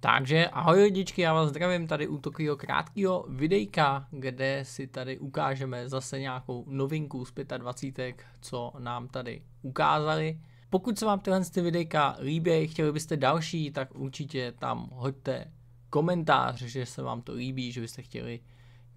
Takže ahoj lidičky, já vás zdravím tady u takového krátkého videjka, kde si tady ukážeme zase nějakou novinku z 25, co nám tady ukázali. Pokud se vám tyhle ty videjka líbí, chtěli byste další, tak určitě tam hoďte komentář, že se vám to líbí, že byste chtěli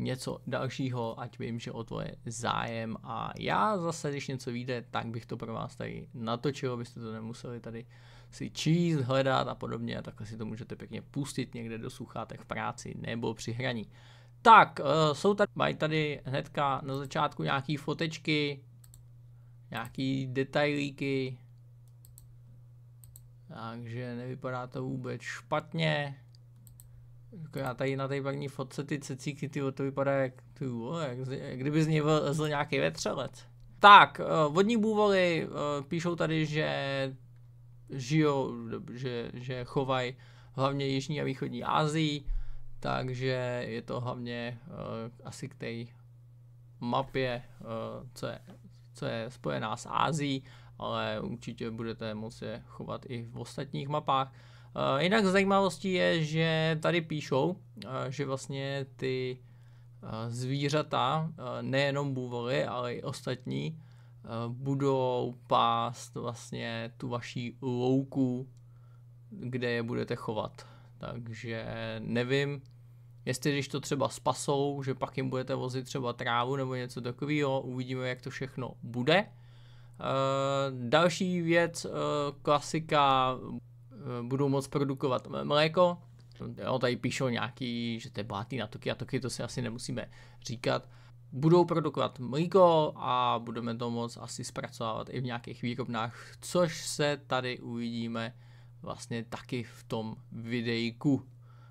něco dalšího, ať vím, že o to je zájem a já zase, když něco víte, tak bych to pro vás tady natočil, abyste to nemuseli tady si číst, hledat a podobně a takhle si to můžete pěkně pustit někde do sluchátek v práci nebo při hraní. Tak, eh, jsou tady, mají tady hnedka na začátku nějaký fotečky, nějaký detailíky, takže nevypadá to vůbec špatně. Jako já tady na té první fotce ty cecíky, ty to vypadá jak, ty vole, jak, jak kdyby z něj vlezl nějaký vetřelec. Tak, eh, vodní bůvoly eh, píšou tady, že žijou, že, že chovají hlavně jižní a východní Asii, takže je to hlavně uh, asi k té mapě, uh, co, je, co je spojená s Ázií, ale určitě budete moci chovat i v ostatních mapách. Eh, jinak zajímavostí je, že tady píšou, eh, že vlastně ty eh, zvířata, nejenom bůvoly, ale i ostatní, budou pást vlastně tu vaší louku, kde je budete chovat. Takže nevím, jestli když to třeba spasou, že pak jim budete vozit třeba trávu nebo něco takového, uvidíme, jak to všechno bude. Další věc, klasika Eh, budou moc produkovat mléko. Jo, tady píšou nějaký, že to je bohatý na toky a toky, to si asi nemusíme říkat. Budou produkovat mlíko a budeme to moc asi zpracovávat i v nějakých výrobnách, což se tady uvidíme vlastně taky v tom videjku,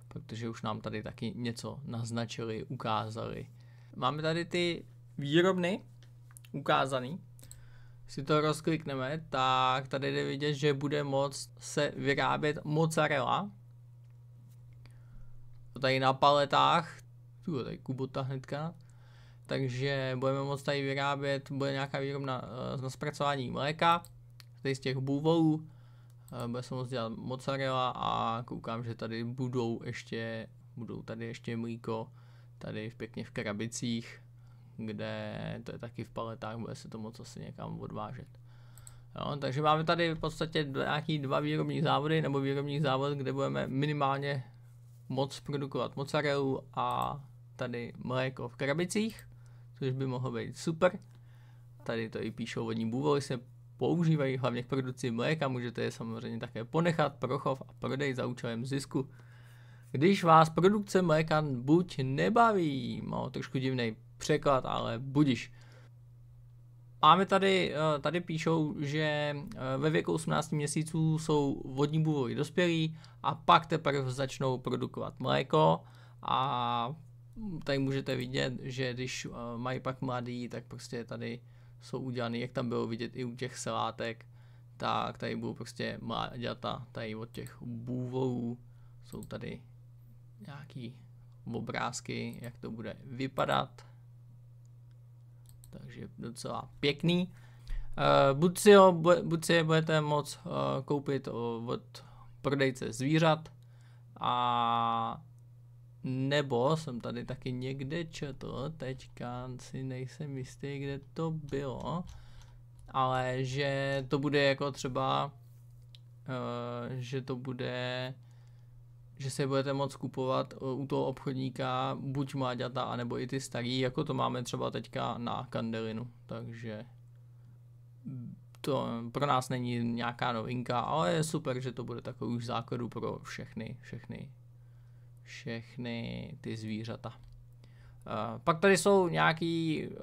protože už nám tady taky něco naznačili, ukázali. Máme tady ty výrobny ukázaný, si to rozklikneme, tak tady jde vidět, že bude moc se vyrábět mozzarella. Tady na paletách, tu tady kubota hnedka. Takže budeme moc tady vyrábět, bude nějaká výrobna eh, na zpracování mléka, tady z těch bůvolů. Eh, bude se moc dělat mozzarella a koukám, že tady budou ještě, budou tady ještě mlíko, tady v pěkně v krabicích kde to je taky v paletách, bude se to moc asi někam odvážet. Jo, takže máme tady v podstatě nějaký dva výrobní závody nebo výrobní závod, kde budeme minimálně moc produkovat mozzarellu a tady mléko v krabicích, což by mohlo být super. Tady to i píšou vodní bůvoly se používají hlavně k produkci mléka, můžete je samozřejmě také ponechat pro chov a prodej za účelem zisku. Když vás produkce mléka buď nebaví, má trošku divný překlad, ale budiš. Máme tady, eh, tady píšou, že eh, ve věku 18 měsíců jsou vodní bůvovi dospělí a pak teprve začnou produkovat mléko a tady můžete vidět, že když eh, mají pak mladý, tak prostě tady jsou udělaný, jak tam bylo vidět i u těch selátek, tak tady budou prostě mláďata, tady od těch bůvolů jsou tady nějaký obrázky, jak to bude vypadat takže docela pěkný. Eh, buď si, ho, si je budete moc eh, koupit od prodejce zvířat, a nebo jsem tady taky někde četl, teďka si nejsem jistý, kde to bylo, ale že to bude jako třeba, eh, že to bude že si budete moct kupovat e, u toho obchodníka buď mláďata, anebo i ty starý, jako to máme třeba teďka na kandelinu. Takže to pro nás není nějaká novinka, ale je super, že to bude takový už základu pro všechny, všechny, všechny ty zvířata. Uh, pak tady jsou nějaký, uh,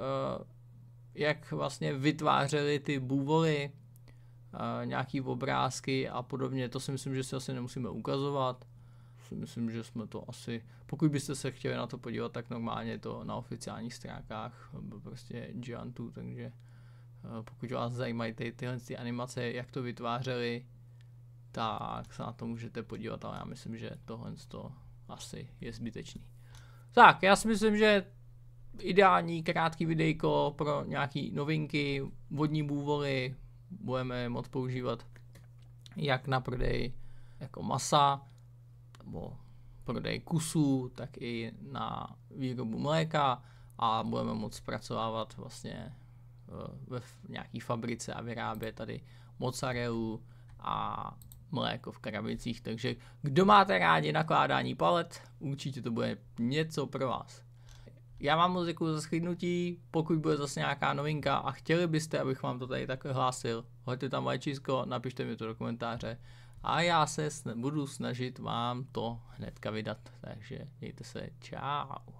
jak vlastně vytvářeli ty bůvoly, uh, nějaký obrázky a podobně, to si myslím, že si asi nemusíme ukazovat si myslím, že jsme to asi, pokud byste se chtěli na to podívat, tak normálně je to na oficiálních stránkách, eh, prostě Giantu, takže eh, pokud vás zajímají ty, tyhle ty animace, jak to vytvářeli, tak se na to můžete podívat, ale já myslím, že tohle to asi je zbytečný. Tak, já si myslím, že ideální krátký videjko pro nějaký novinky, vodní bůvoly, budeme moc používat jak na prodej jako masa, nebo prodej kusů, tak i na výrobu mléka a budeme moc zpracovávat vlastně eh, ve nějaký fabrice a vyrábět tady mozzarellu a mléko v krabicích. Takže kdo máte rádi nakládání palet, určitě to bude něco pro vás. Já vám moc děkuji za schlídnutí, pokud bude zase nějaká novinka a chtěli byste, abych vám to tady takhle hlásil, hoďte tam lajčisko, napište mi to do komentáře a já se budu snažit vám to hnedka vydat. Takže mějte se, čau.